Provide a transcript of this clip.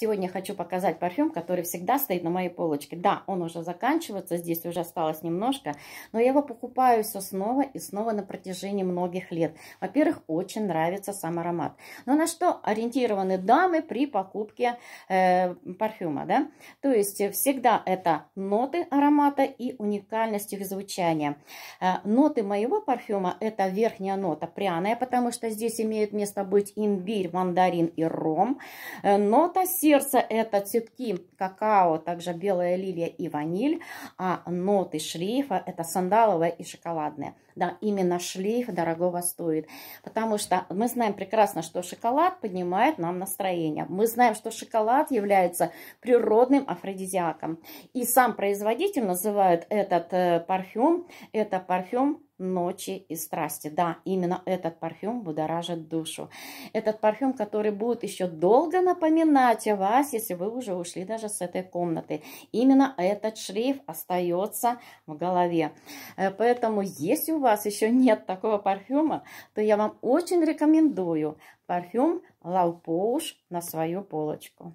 Сегодня хочу показать парфюм, который всегда стоит на моей полочке. Да, он уже заканчивается, здесь уже осталось немножко, но я его покупаю все снова и снова на протяжении многих лет. Во-первых, очень нравится сам аромат. Но ну, на что ориентированы дамы при покупке э, парфюма, да? То есть всегда это ноты аромата и уникальность их звучания. Э, ноты моего парфюма – это верхняя нота пряная, потому что здесь имеет место быть имбирь, мандарин и ром. Э, нота сильная Сердце – это цветки какао, также белая лилия и ваниль, а ноты шлейфа это сандаловое и шоколадное да, именно шлейф дорогого стоит. Потому что мы знаем прекрасно, что шоколад поднимает нам настроение. Мы знаем, что шоколад является природным афродизиаком. И сам производитель называет этот э, парфюм, это парфюм ночи и страсти. Да, именно этот парфюм будоражит душу. Этот парфюм, который будет еще долго напоминать о вас, если вы уже ушли даже с этой комнаты. Именно этот шлейф остается в голове. Э, поэтому, если у вас вас еще нет такого парфюма, то я вам очень рекомендую парфюм Лаупоуш на свою полочку.